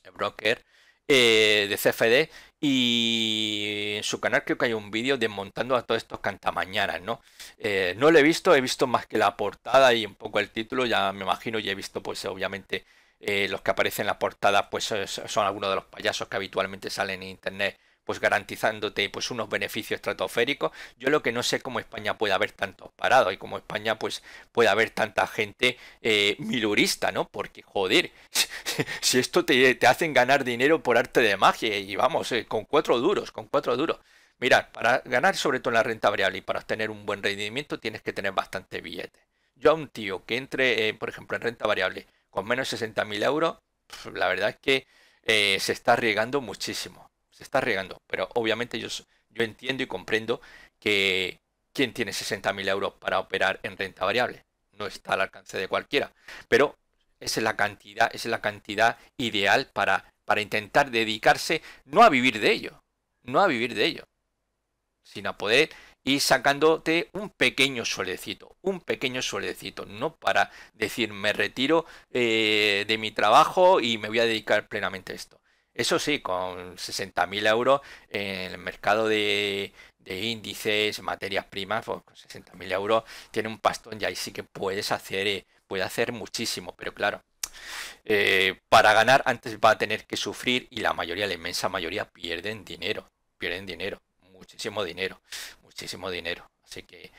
el broker, eh, de CFD, y en su canal creo que hay un vídeo desmontando a todos estos cantamañanas, ¿no? Eh, no lo he visto, he visto más que la portada y un poco el título, ya me imagino, y he visto pues obviamente eh, los que aparecen en las portadas pues son algunos de los payasos que habitualmente salen en internet pues garantizándote pues unos beneficios estratosféricos. Yo lo que no sé cómo España puede haber tantos parados y cómo España pues puede haber tanta gente eh, milurista, ¿no? Porque joder, si esto te, hacen ganar dinero por arte de magia y vamos, eh, con cuatro duros, con cuatro duros. Mirad, para ganar sobre todo en la renta variable y para obtener un buen rendimiento tienes que tener bastante billete. Yo a un tío que entre, por ejemplo, en renta variable con menos de 60.000 euros, la verdad es que eh, se está arriesgando muchísimo. Se está arriesgando. Pero obviamente yo, entiendo y comprendo que quien tiene 60.000 euros para operar en renta variable. No está al alcance de cualquiera. Pero esa es la cantidad, es la cantidad ideal para, para intentar dedicarse no a vivir de ello, no a vivir de ello, sino a poder y sacándote un pequeño suelecito, un pequeño suelecito, no para decir me retiro eh, de mi trabajo y me voy a dedicar plenamente a esto. Eso sí, con 60.000 euros en el mercado de, índices, materias primas, pues, con 60.000 euros tiene un pastón y ahí sí que puedes hacer, eh, puede hacer muchísimo, pero claro, eh, para ganar antes va a tener que sufrir y la mayoría, la inmensa mayoría pierden dinero, pierden dinero, muchísimo dinero dinero. Así que,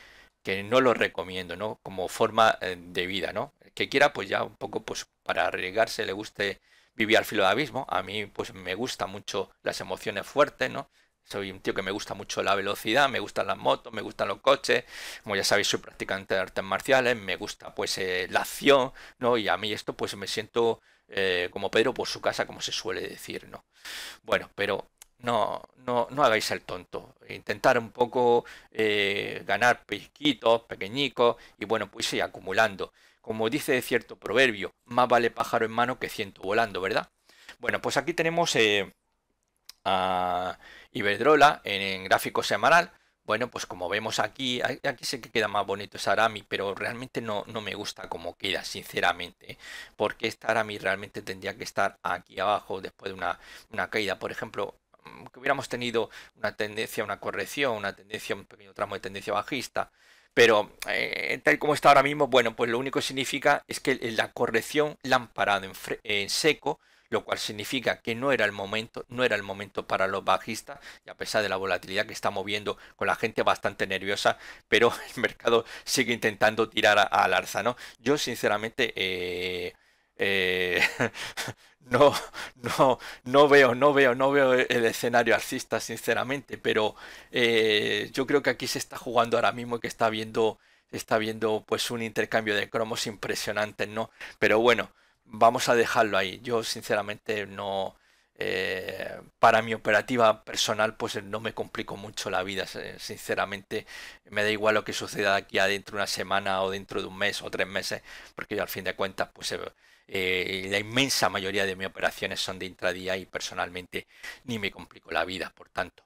que no lo recomiendo, ¿no? Como forma eh, de vida, ¿no? que quiera, pues ya un poco, pues para arriesgarse, le guste vivir al filo de abismo. A mí, pues me gusta mucho las emociones fuertes, ¿no? Soy un tío que me gusta mucho la velocidad, me gustan las motos, me gustan los coches. Como ya sabéis, soy practicante de artes marciales, me gusta pues eh, la acción, ¿no? Y a mí esto pues me siento eh, como Pedro por su casa, como se suele decir, ¿no? Bueno, pero no, no, hagáis el tonto. Intentar un poco eh, ganar pesquitos, pequeñicos, y bueno, pues ir acumulando. Como dice cierto proverbio, más vale pájaro en mano que ciento volando, ¿verdad? Bueno, pues aquí tenemos eh, a Iberdrola en, gráfico semanal. Bueno, pues como vemos aquí, aquí sé que queda más bonito esa Arami, pero realmente no, no me gusta como queda, sinceramente. ¿eh? Porque esta Arami realmente tendría que estar aquí abajo después de una, una caída. Por ejemplo, Mm, que hubiéramos tenido una tendencia, una corrección, una tendencia, un pequeño tramo de tendencia bajista. Pero eh, tal como está ahora mismo, bueno, pues lo único que significa es que la corrección la han parado en, seco, lo cual significa que no era el momento, no era el momento para los bajistas, y a pesar de la volatilidad que está moviendo con la gente bastante nerviosa, pero el mercado sigue intentando tirar al alza, ¿no? Yo sinceramente eh, eh, no, no, no veo, no veo, no veo el escenario alcista, sinceramente, pero eh, yo creo que aquí se está jugando ahora mismo y que está viendo, está viendo pues un intercambio de cromos Impresionante, ¿no? Pero bueno, vamos a dejarlo ahí. Yo sinceramente no. Eh, para mi operativa personal, pues no me complico mucho la vida, sinceramente. Me da igual lo que suceda aquí adentro una semana o dentro de un mes o tres meses, porque yo al fin de cuentas, pues. Eh, la inmensa mayoría de mis operaciones son de intradía y personalmente ni me complico la vida, por tanto.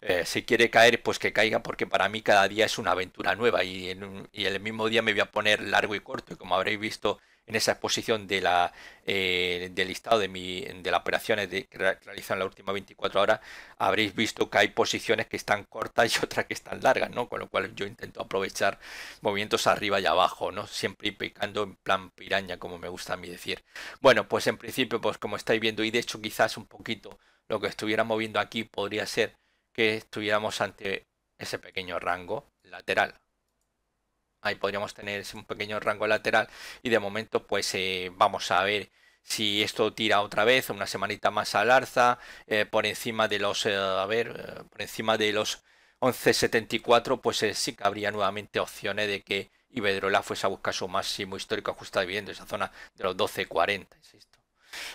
Eh, si quiere caer, pues que caiga, porque para mí cada día es una aventura nueva y, y el mismo día me voy a poner largo y corto. Y como habréis visto, en esa exposición de la, eh, del listado de, mi, de las operaciones de, que realizan las últimas 24 horas, habréis visto que hay posiciones que están cortas y otras que están largas, ¿no? Con lo cual yo intento aprovechar movimientos arriba y abajo, ¿no? Siempre picando en plan piraña, como me gusta a mí decir. Bueno, pues en principio, pues como estáis viendo, y de hecho quizás un poquito lo que estuviera moviendo aquí podría ser que estuviéramos ante ese pequeño rango lateral. Ahí podríamos tener un pequeño rango lateral y de momento pues eh, vamos a ver si esto tira otra vez una semanita más al arza, eh, por encima de los eh, a ver por encima de los 11.74 pues sí que habría nuevamente opciones de que Iberdrola fuese a buscar su máximo histórico ajustado, viviendo esa zona de los 12.40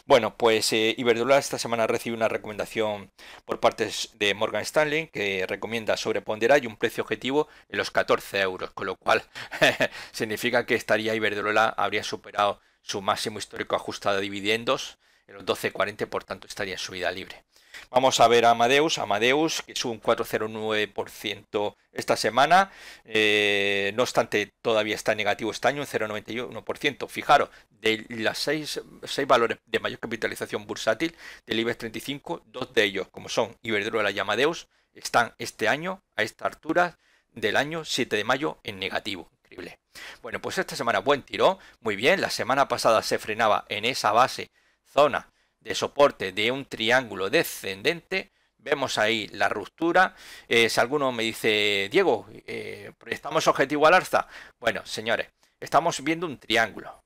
bueno, pues eh, Iberdrola esta semana recibe una recomendación por parte de Morgan Stanley que recomienda sobreponderar y un precio objetivo en los 14 euros, con lo cual significa que estaría Iberdrola habría superado su máximo histórico ajustado a dividendos en los 12,40, por tanto estaría en subida libre. Vamos a ver a Amadeus, Amadeus, que es un 4,09% esta semana. Eh, no obstante, todavía está en negativo este año, un 0,91%. Fijaros, de las seis, valores de mayor capitalización bursátil del IBEX 35, dos de ellos, como son Iberdrola y Amadeus, están este año, a esta altura del año 7 de mayo, en negativo. Increíble. Bueno, pues esta semana buen tirón, muy bien. La semana pasada se frenaba en esa base, zona de soporte de un triángulo descendente. Vemos ahí la ruptura. Eh, si alguno me dice, Diego, eh, ¿estamos objetivo al alza? Bueno, señores, estamos viendo un triángulo.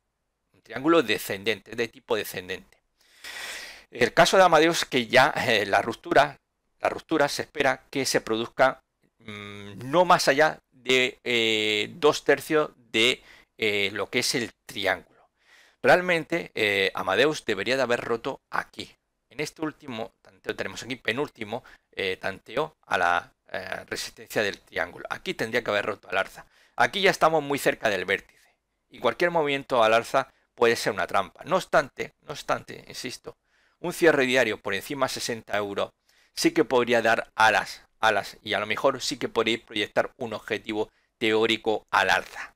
Un triángulo descendente, de tipo descendente. El caso de Amadeus que ya eh, la ruptura, la ruptura se espera que se produzca mm, no más allá de dos tercios de lo que es el triángulo. Realmente eh, Amadeus debería de haber roto aquí. En este último tanteo, tenemos aquí penúltimo eh, tanteo a la eh, resistencia del triángulo. Aquí tendría que haber roto al alza. Aquí ya estamos muy cerca del vértice. Y cualquier movimiento al alza puede ser una trampa. No obstante, no obstante, insisto, un cierre diario por encima de 60 euros sí que podría dar alas, alas y a lo mejor sí que podría proyectar un objetivo teórico al alza.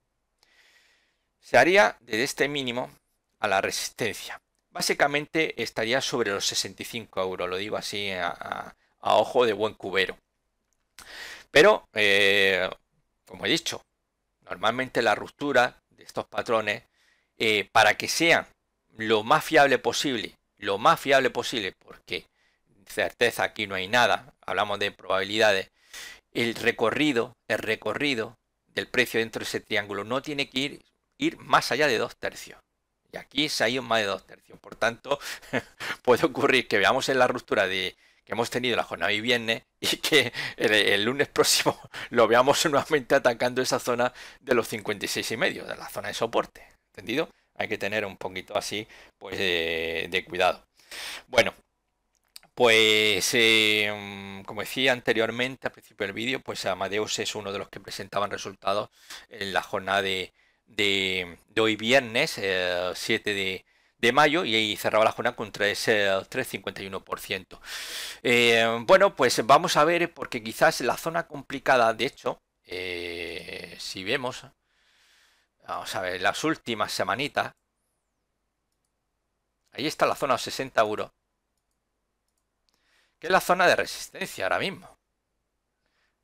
Se haría desde este mínimo a la resistencia. Básicamente estaría sobre los 65 euros, lo digo así a, ojo de buen cubero. Pero, eh, como he dicho, normalmente la ruptura de estos patrones, eh, para que sean lo más fiable posible, lo más fiable posible, porque certeza aquí no hay nada, hablamos de probabilidades, el recorrido, el recorrido del precio dentro de ese triángulo no tiene que ir, ir más allá de dos tercios aquí se ha ido más de dos tercios. Por tanto, puede ocurrir que veamos en la ruptura de que hemos tenido la jornada y viernes y que el, lunes próximo lo veamos nuevamente atacando esa zona de los 56 y medio, de la zona de soporte. ¿Entendido? Hay que tener un poquito así pues de, cuidado. Bueno, pues eh, como decía anteriormente al principio del vídeo, pues Amadeus es uno de los que presentaban resultados en la jornada de, de, hoy viernes eh, 7 de, mayo y ahí cerraba la jornada con 3,51%. Eh, eh, bueno, pues vamos a ver porque quizás la zona complicada, de hecho, eh, si vemos, vamos a ver, las últimas semanitas, ahí está la zona 60 euros, que es la zona de resistencia ahora mismo.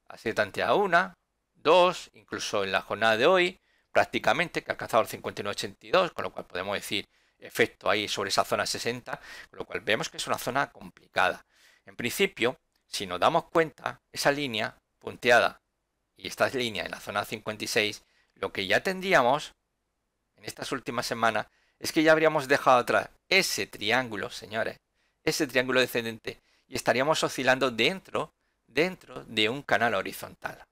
Así tantea una, dos, incluso en la jornada de hoy, prácticamente, que ha alcanzado el 51,82, con lo cual podemos decir efecto ahí sobre esa zona 60, con lo cual vemos que es una zona complicada. En principio, si nos damos cuenta, esa línea punteada y esta línea en la zona 56, lo que ya tendríamos en estas últimas semanas es que ya habríamos dejado atrás ese triángulo, señores, ese triángulo descendente, y estaríamos oscilando dentro, dentro de un canal horizontal.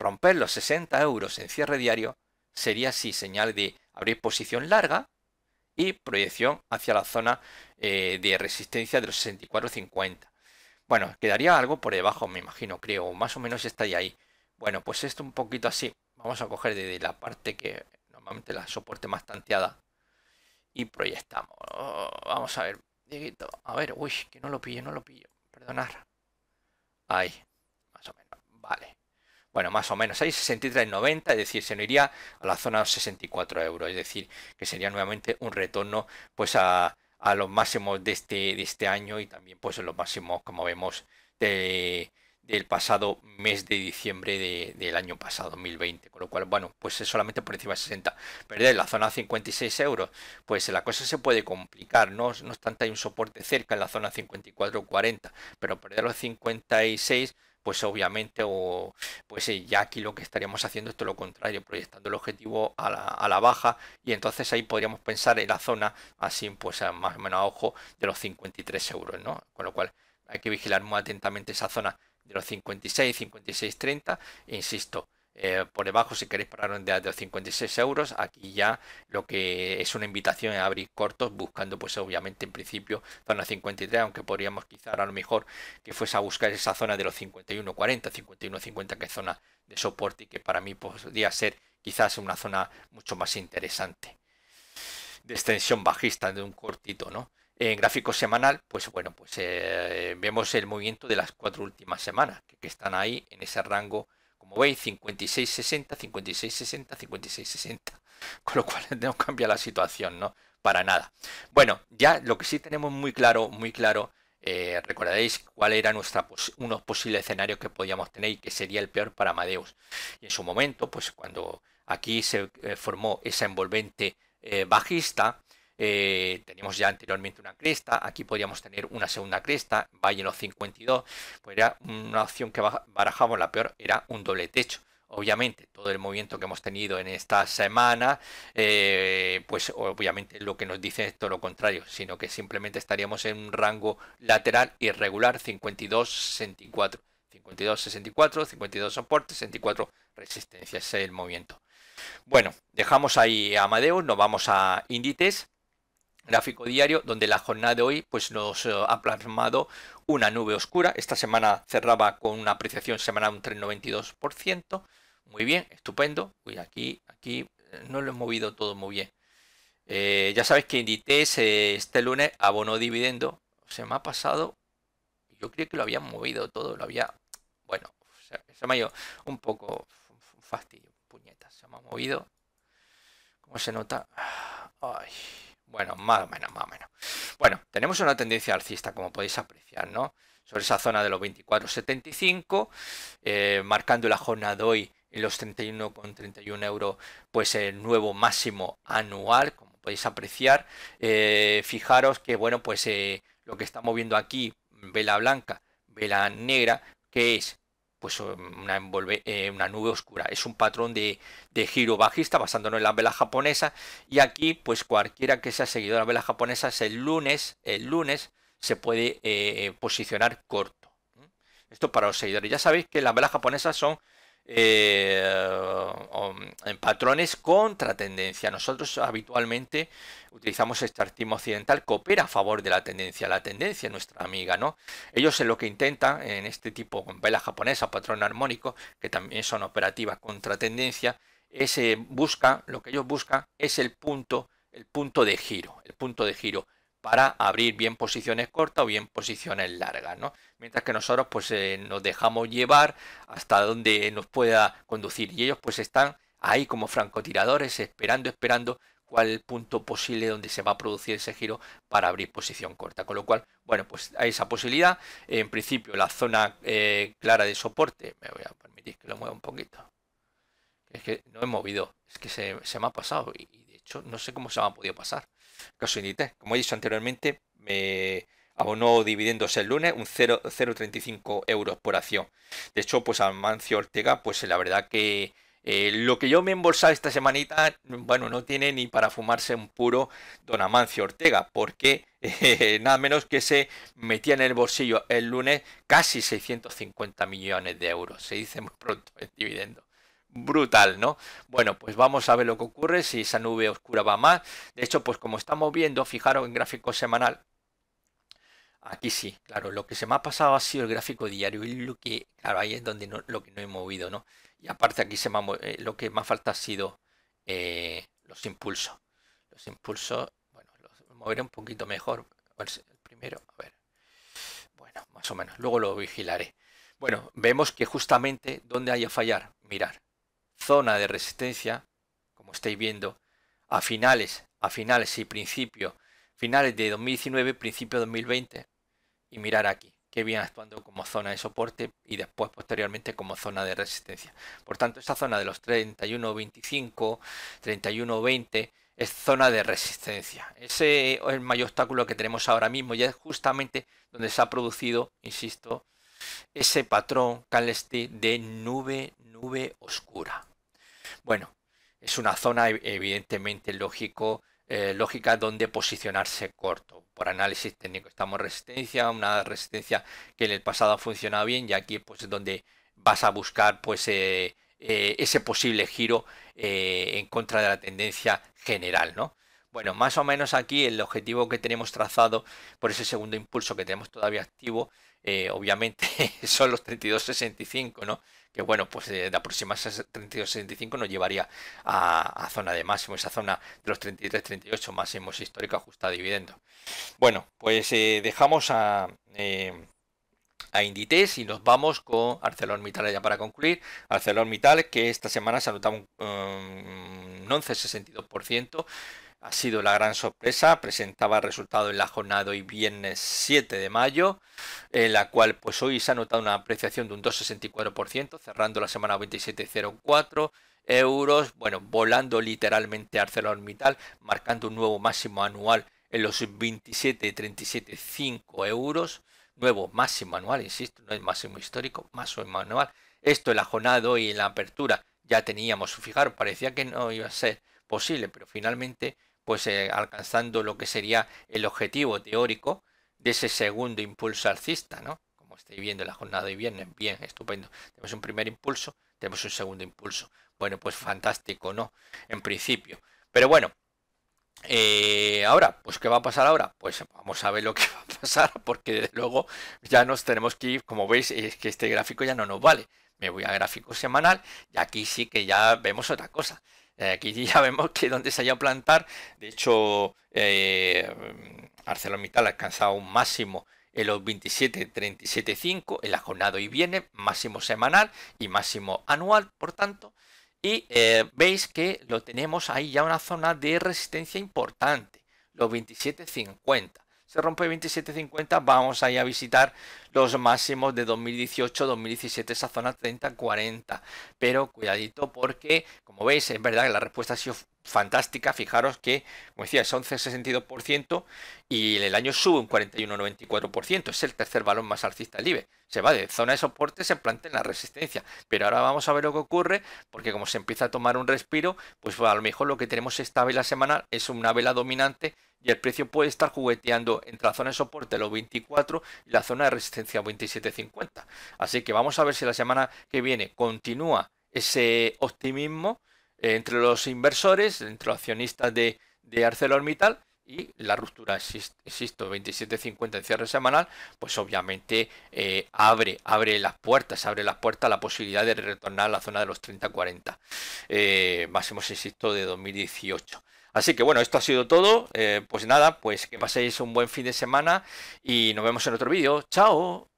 Romper los 60 euros en cierre diario sería así, señal de abrir posición larga y proyección hacia la zona eh, de resistencia de los 64.50. Bueno, quedaría algo por debajo, me imagino, creo, más o menos está ahí. Bueno, pues esto un poquito así. Vamos a coger desde la parte que normalmente la soporte más tanteada y proyectamos. vamos a ver, A ver, uy, que no lo pillo, no lo pillo. Perdonar. Ahí, más o menos. Vale bueno, más o menos, hay 63,90, es decir, se nos iría a la zona 64 euros, es decir, que sería nuevamente un retorno pues a, los máximos de este, de este año y también pues los máximos, como vemos, del pasado mes de diciembre del año pasado, 2020. Con lo cual, bueno, pues es solamente por encima de 60. Perder la zona 56 euros, pues la cosa se puede complicar. No, no obstante, hay un soporte cerca en la zona 54-40, pero perder los 56 pues obviamente, o pues eh, ya aquí lo que estaríamos haciendo es todo lo contrario, proyectando el objetivo a la, baja, y entonces ahí podríamos pensar en la zona, así pues más o menos a ojo, de los 53 euros, ¿no? Con lo cual hay que vigilar muy atentamente esa zona de los 56, 56, 30, e insisto, eh, por debajo si queréis parar día de los 56 euros aquí ya lo que es una invitación es abrir cortos buscando pues obviamente en principio zona 53 aunque podríamos quizá a lo mejor que fuese a buscar esa zona de los 51 40 51 50 que es zona de soporte y que para mí podría ser quizás una zona mucho más interesante de extensión bajista de un cortito no en gráfico semanal, pues bueno, pues eh, vemos el movimiento de las cuatro últimas semanas que están ahí en ese rango como veis, 56-60, 56-60, 56-60. Con lo cual no cambia la situación, ¿no? Para nada. Bueno, ya lo que sí tenemos muy claro, muy claro, eh, recordaréis cuál era nuestra unos posibles escenarios que podíamos tener y que sería el peor para Amadeus. Y en su momento, pues cuando aquí se eh, formó esa envolvente eh, bajista, eh, teníamos ya anteriormente una cresta, aquí podríamos tener una segunda cresta, valle en los 52, pues era una opción que barajamos, la peor era un doble techo obviamente todo el movimiento que hemos tenido en esta semana, eh, pues obviamente lo que nos dice es todo lo contrario, sino que simplemente estaríamos en un rango lateral irregular 52-64. 52-64, 52 soporte, 64 resistencia, ese es el movimiento. Bueno, dejamos ahí a Amadeus, nos vamos a índices gráfico diario donde la jornada de hoy pues nos eh, ha plasmado una nube oscura. Esta semana cerraba con una apreciación semanal un 3,92%. Muy bien, estupendo. y aquí, aquí eh, no lo he movido todo muy bien. Eh, ya sabéis que Inditex este lunes abonó dividendo. Se me ha pasado. Yo creo que lo había movido todo. Lo había. Bueno, se, me ha ido un poco fastidio. Puñetas, se me ha movido. ¿Cómo se nota? Ay. Bueno, más o menos, más o menos. Bueno, tenemos una tendencia alcista, como podéis apreciar, ¿no? Sobre esa zona de los 24,75, eh, marcando la jornada hoy en los 31,31 euros, pues el nuevo máximo anual, como podéis apreciar. Eh, fijaros que, bueno, pues eh, lo que estamos viendo aquí, vela blanca, vela negra, que es pues eh, una, eh, una nube oscura. Es un patrón de, giro bajista basándonos en la vela japonesa y aquí pues cualquiera que sea seguidor de la vela japonesa el lunes, el lunes se puede eh, posicionar corto. Esto para los seguidores. Ya sabéis que las velas japonesas son eh, en patrones contra tendencia. Nosotros habitualmente utilizamos este artismo occidental que opera a favor de la tendencia. La tendencia nuestra amiga, ¿no? Ellos en lo que intentan, en este tipo, con vela japonesa, patrón armónico, que también son operativas contra tendencia, ese eh, busca, lo que ellos buscan es el punto, el punto de giro, el punto de giro para abrir bien posiciones cortas o bien posiciones largas, ¿no? Mientras que nosotros pues eh, nos dejamos llevar hasta donde nos pueda conducir y ellos pues están ahí como francotiradores esperando, esperando cuál punto posible donde se va a producir ese giro para abrir posición corta. Con lo cual, bueno, pues hay esa posibilidad. En principio, la zona eh, clara de soporte, me voy a permitir que lo mueva un poquito. Es que no he movido, es que se, me ha pasado y de hecho no sé cómo se me ha podido pasar caso Como he dicho anteriormente, me abonó dividendos el lunes, un 0,35 euros por acción. De hecho, pues Amancio Ortega, pues la verdad que eh, lo que yo me he embolsado esta semanita, bueno, no tiene ni para fumarse un puro don Amancio Ortega, porque eh, nada menos que se metía en el bolsillo el lunes casi 650 millones de euros, se dice muy pronto el dividendo brutal, ¿no? Bueno, pues vamos a ver lo que ocurre, si esa nube oscura va más. De hecho, pues como estamos viendo, fijaros en gráfico semanal, Aquí sí, claro, lo que se me ha pasado ha sido el gráfico diario y lo que, claro, ahí es donde no, lo que no he movido, ¿no? Y aparte aquí se me ha, eh, lo que más falta ha sido eh, los impulsos. Los impulsos, bueno, los moveré un poquito mejor. El primero, a ver. Bueno, más o menos, luego lo vigilaré. Bueno, vemos que justamente donde haya fallar, mirar zona de resistencia, como estáis viendo, a finales, a finales y principio, finales de 2019, principio de 2020, y mirar aquí, que viene actuando como zona de soporte y después posteriormente como zona de resistencia. Por tanto, esta zona de los 31.25, 31.20 es zona de resistencia. Ese es el mayor obstáculo que tenemos ahora mismo y es justamente donde se ha producido, insisto, ese patrón candlestick de nube, nube oscura. Bueno, es una zona e, evidentemente lógico, eh, lógica donde posicionarse corto. Por análisis técnico estamos resistencia, una resistencia que en el pasado ha funcionado bien y aquí pues es donde vas a buscar pues eh, eh, ese posible giro en contra de la tendencia general, ¿no? Bueno, más o menos aquí el objetivo que tenemos trazado por ese segundo impulso que tenemos todavía activo, obviamente son los 32.65, ¿no? que bueno, pues eh, de, próxima 32-65 nos llevaría a, zona de máximo, esa zona de los 33-38 máximos histórica ajusta a dividendo. Bueno, pues eh, dejamos a... Eh, a Inditex y nos vamos con ArcelorMittal ya para concluir. ArcelorMittal que esta semana se anotaba un, 11,62%, ha sido la gran sorpresa. Presentaba resultado en la jornada hoy viernes 7 de mayo, en la cual pues hoy se ha notado una apreciación de un 2,64%, cerrando la semana 27,04 euros, bueno, volando literalmente ArcelorMittal, marcando un nuevo máximo anual en los 27,37,5 euros, nuevo máximo anual, insisto, no es máximo histórico, máximo anual. Esto en la jornada hoy, en la apertura, ya teníamos, fijar. parecía que no iba a ser posible, pero finalmente pues eh, alcanzando lo que sería el objetivo teórico de ese segundo impulso alcista, ¿no? Como estáis viendo la jornada de viernes, bien, estupendo. Tenemos un primer impulso, tenemos un segundo impulso. Bueno, pues fantástico, ¿no? En principio. Pero bueno, eh, ahora, pues ¿qué va a pasar ahora? Pues vamos a ver lo que va a pasar, porque desde luego ya nos tenemos que ir, como veis, es que este gráfico ya no nos vale. Me voy a gráfico semanal y aquí sí que ya vemos otra cosa. Eh, aquí ya vemos que donde se ha haya plantar, de hecho, eh, ArcelorMittal ha alcanzado un máximo en los 27.37.5 en la jornada hoy viene, máximo semanal y máximo anual, por tanto. Y eh, veis que lo tenemos ahí ya una zona de resistencia importante, los 27.50 se rompe 27.50, vamos a ir a visitar los máximos de 2018, 2017, esa zona 30-40. Pero cuidadito porque, como veis, es verdad que la respuesta ha sido fantástica. Fijaros que, como decía, es 11,62% y el año sube un 41,94%. Es el tercer balón más alcista del IBE. Se va de zona de soporte, se plantea en la resistencia. Pero ahora vamos a ver lo que ocurre porque como se empieza a tomar un respiro, pues a lo mejor lo que tenemos esta vela semanal es una vela dominante y el precio puede estar jugueteando entre la zona de soporte los 24 y la zona de resistencia 27.50. Así que vamos a ver si la semana que viene continúa ese optimismo eh, entre los inversores, entre los accionistas de, ArcelorMittal y la ruptura, existo 27.50 en cierre semanal, pues obviamente eh, abre, abre las puertas, abre las puertas a la posibilidad de retornar a la zona de los 30-40, eh, máximos, insisto, de 2018. Así que bueno, esto ha sido todo. Eh, pues nada, pues que paséis un buen fin de semana y nos vemos en otro vídeo. ¡Chao!